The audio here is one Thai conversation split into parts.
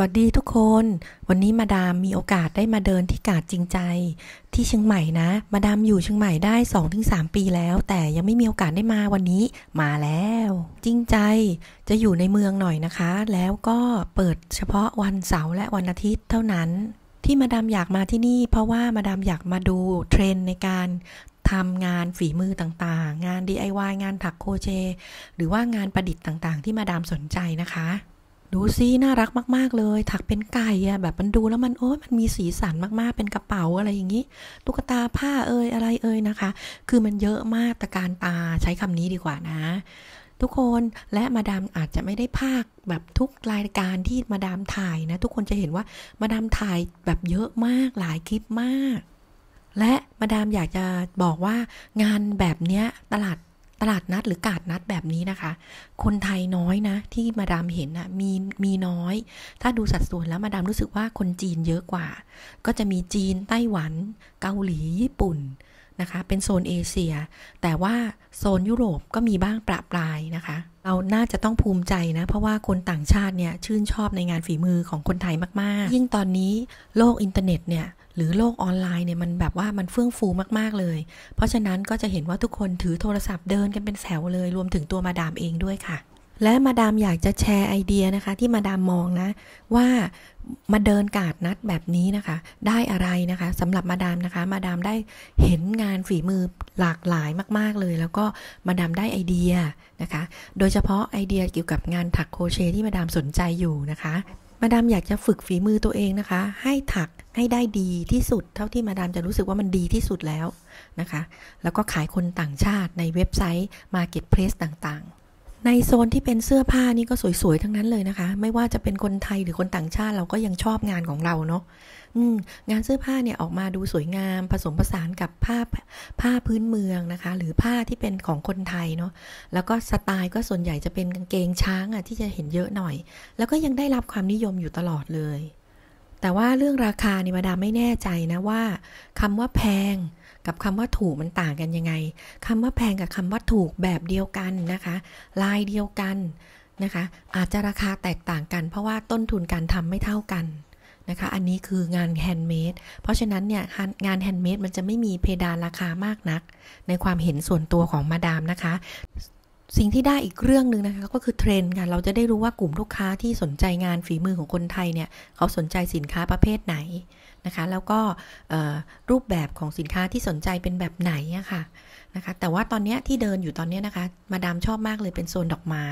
วัสดีทุกคน วันนี้มาดามมีโอกาสได้มาเดินที่กาดจริงใจ ที่เชียงใหม่นะ มาดามอยู่เชียงใหม่ได้2สปีแล้ว แต่ยังไม่มีโอกาสได้มาวันนี้มาแล้ว จริงใจจะอยู่ในเมืองหน่อยนะคะ แล้วก็เปิดเฉพาะวันเสาร์และวันอาทิตย์เท่านั้น ที่มาดามอยากมาที่นี่ เพราะว่ามาดามอยากมาดูเทรนในการทำงานฝีมือต่างๆ งาน DIY งานถักโคเชหรือว่างานประดิษฐ์ต่าง ๆ ที่มาดามสนใจนะคะดูซิน่ารักมากๆเลย ถักเป็นไก่อะแบบมันดูแล้วมันโอ้มันมีสีสันมากๆเป็นกระเป๋าอะไรอย่างนี้ตุ๊กตาผ้าเอ่ยอะไรเอ่ยนะคะ คือมันเยอะมากตะการตาใช้คำนี้ดีกว่านะ ทุกคนและมาดามอาจจะไม่ได้ภาคแบบทุกรายการที่มาดามถ่ายนะ ทุกคนจะเห็นว่า มาดามถ่ายแบบเยอะมากหลายคลิปมาก และมาดามอยากจะบอกว่างานแบบเนี้ยตลาดตลาดนัดหรือกาดนัดแบบนี้นะคะ คนไทยน้อยนะที่มาดามเห็นนะมีมีน้อย ถ้าดูสัดส่วนแล้วมาดามรู้สึกว่าคนจีนเยอะกว่า ก็จะมีจีนไต้หวันเกาหลีญี่ปุ่นนะคะเป็นโซนเอเชีย แต่ว่าโซนยุโรปก็มีบ้างประปรายนะคะ เราน่าจะต้องภูมิใจนะ เพราะว่าคนต่างชาติเนี่ยชื่นชอบในงานฝีมือของคนไทยมากๆ ยิ่งตอนนี้โลกอินเทอร์เน็ตเนี่ยหรือโลกออนไลน์เนี่ยมันแบบว่ามันเฟื่องฟูมากๆเลย เพราะฉะนั้นก็จะเห็นว่าทุกคนถือโทรศัพท์เดินกันเป็นแถวเลย รวมถึงตัวมาดามเองด้วยค่ะและมาดามอยากจะแชร์ไอเดียนะคะที่มาดามมองนะ ว่ามาเดินกาดนัดแบบนี้นะคะ ได้อะไรนะคะสำหรับมาดามนะคะ มาดามได้เห็นงานฝีมือหลากหลายมาก ๆเลย แล้วก็มาดามได้ไอเดียนะคะ โดยเฉพาะไอเดียเกี่ยวกับงานถักโคเชที่มาดามสนใจอยู่นะคะมาดามอยากจะฝึกฝีมือตัวเองนะคะ ให้ถักให้ได้ดีที่สุด เท่าที่มาดามจะรู้สึกว่ามันดีที่สุดแล้วนะคะ แล้วก็ขายคนต่างชาติในเว็บไซต์ Marketplace ต่างๆในโซนที่เป็นเสื้อผ้านี่ก็สวย ๆทั้งนั้นเลยนะคะ ไม่ว่าจะเป็นคนไทยหรือคนต่างชาติ เราก็ยังชอบงานของเราเนาะงานเสื้อผ้าเนี่ยออกมาดูสวยงามผสมผสานกับผ้าผ้าพื้นเมืองนะคะ หรือผ้าที่เป็นของคนไทยเนาะแล้วก็สไตล์ก็ส่วนใหญ่จะเป็นกางเกงช้างอ่ะ ที่จะเห็นเยอะหน่อย แล้วก็ยังได้รับความนิยมอยู่ตลอดเลยแต่ว่าเรื่องราคานี่มาดามไม่แน่ใจนะว่า คำว่าแพงกับคำว่าถูกมันต่างกันยังไงคำว่าแพงกับคำว่าถูกแบบเดียวกันนะคะ ลายเดียวกัน นะคะอาจจะราคาแตกต่างกันเพราะว่าต้นทุนการทำไม่เท่ากันนะคะอันนี้คืองานแฮนด์เมดเพราะฉะนั้นเนี่ยงานแฮนด์เมดมันจะไม่มีเพดานราคามากนัก ในความเห็นส่วนตัวของมาดามนะคะสิ่งที่ได้อีกเรื่องหนึ่งนะคะ ก็คือเทรนด์ค่ะเราจะได้รู้ว่ากลุ่มลูกค้าที่สนใจงานฝีมือของคนไทยเนี่ย เขาสนใจสินค้าประเภทไหนนะคะ แล้วก็รูปแบบของสินค้าที่สนใจเป็นแบบไหนอะค่ะนะคะแต่ว่าตอนนี้ที่เดินอยู่ตอนนี้นะคะมาดามชอบมากเลยเป็นโซนดอกไม้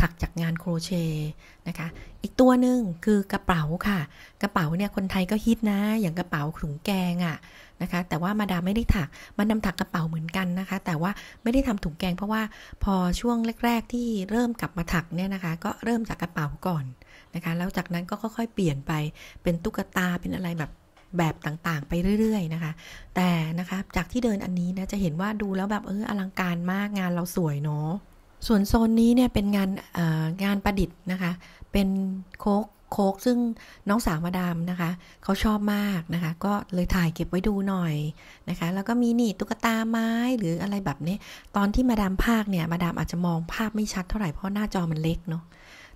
ถักจากงานโครเชต์นะคะ อีกตัวหนึ่งคือกระเป๋าค่ะ กระเป๋าเนี่ยคนไทยก็ฮิตนะ อย่างกระเป๋าถุงแกงอะ่ะนะคะแต่ว่ามาดามไม่ได้ถักมันนำถักกระเป๋าเหมือนกันนะคะ แต่ว่าไม่ได้ทำถุงแกง เพราะว่าพอช่วงแรกๆ ที่เริ่มกลับมาถักเนี่ยนะคะก็เริ่มจากกระเป๋าก่อนนะคะ แล้วจากนั้นก็ค่อยๆเปลี่ยนไปเป็นตุ๊กตาเป็นอะไรแบบแบบต่างๆ ไปเรื่อยๆนะคะ แต่นะคะจากที่เดินอันนี้นะจะเห็นว่าดูแล้วแบบเอออลังการมากงานเราสวยเนาะ ส่วนโซนนี้เนี่ยเป็นงานงานประดิษฐ์นะคะ เป็นโคกโค้กซึ่งน้องสาวมาดามนะคะเขาชอบมากนะคะ ก็เลยถ่ายเก็บไว้ดูหน่อยนะคะ แล้วก็มีนี่ตุ๊กตาไม้หรืออะไรแบบนี้ตอนที่มาดามภาคเนี่ยมาดามอาจจะมองภาพไม่ชัดเท่าไหร่ เพราะหน้าจอมันเล็กเนาะ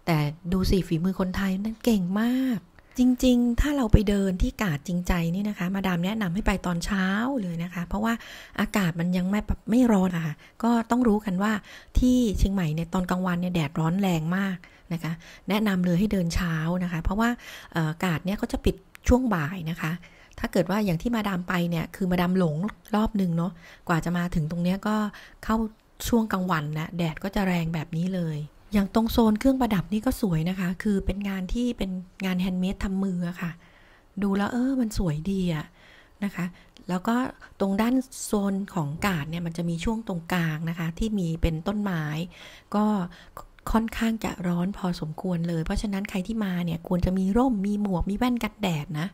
แต่ดูสิฝีมือคนไทยนั่นเก่งมาก จริงๆ ถ้าเราไปเดินที่กาดจริงใจนี่นะคะ มาดามแนะนำให้ไปตอนเช้าเลยนะคะ เพราะว่าอากาศมันยังไม่ไม่ร้อนอะค่ะก็ต้องรู้กันว่าที่เชียงใหม่เนี่ยตอนกลางวันเนี่ยแดดร้อนแรงมากะคะแนะนำเลยให้เดินเช้านะคะ เพราะว่ากาดเนี่ยเขาจะปิดช่วงบ่ายนะคะถ้าเกิดว่าอย่างที่มาดามไปเนี่ยคือมาดามหลงรอบหนึ่งเนาะกว่าจะมาถึงตรงเนี้ยก็เข้าช่วงกลางวันนะแดดก็จะแรงแบบนี้เลย อย่างตรงโซนเครื่องประดับนี่ก็สวยนะคะคือเป็นงานที่เป็นงานแฮนด์เมดทำมือค่ะ ดูแล้วเออมันสวยดีอะนะคะ แล้วก็ตรงด้านโซนของกาดเนี่ยมันจะมีช่วงตรงกลางนะคะ ที่มีเป็นต้นไม้ก็ค่อนข้างจะร้อนพอสมควรเลย เพราะฉะนั้นใครที่มาเนี่ยควรจะมีร่ม มีหมวกมีแว่นกันแดดนะ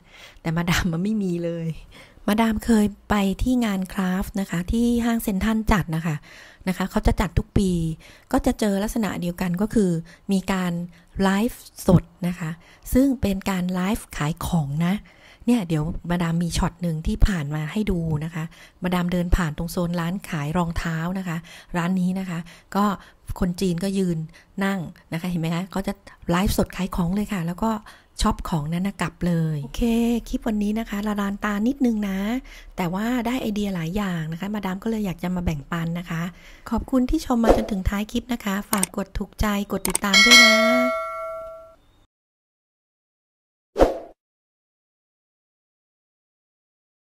แต่มาดามมันไม่มีเลย มาดามเคยไปที่งานคราฟต์นะคะ ที่ห้างเซ็นทรัลจัดนะคะนะคะ เขาจะจัดทุกปี ก็จะเจอลักษณะเดียวกันก็คือมีการไลฟ์สดนะคะ ซึ่งเป็นการไลฟ์ขายของนะเนี่ยเดี๋ยวมาดามมีช็อตหนึ่งที่ผ่านมาให้ดูนะคะ มาดามเดินผ่านตรงโซนร้านขายรองเท้านะคะ ร้านนี้นะคะ ก็คนจีนก็ยืนนั่งนะคะ เห็นไหมคะเขาจะไลฟ์สดขายของเลยค่ะ แล้วก็ช็อปของนั้นกลับเลยโอเค คลิปวันนี้นะคะละลานตานิดนึงนะ แต่ว่าได้ไอเดียหลายอย่างนะคะ มาดามก็เลยอยากจะมาแบ่งปันนะคะ ขอบคุณที่ชมมาจนถึงท้ายคลิปนะคะ ฝากกดถูกใจกดติดตามด้วยนะ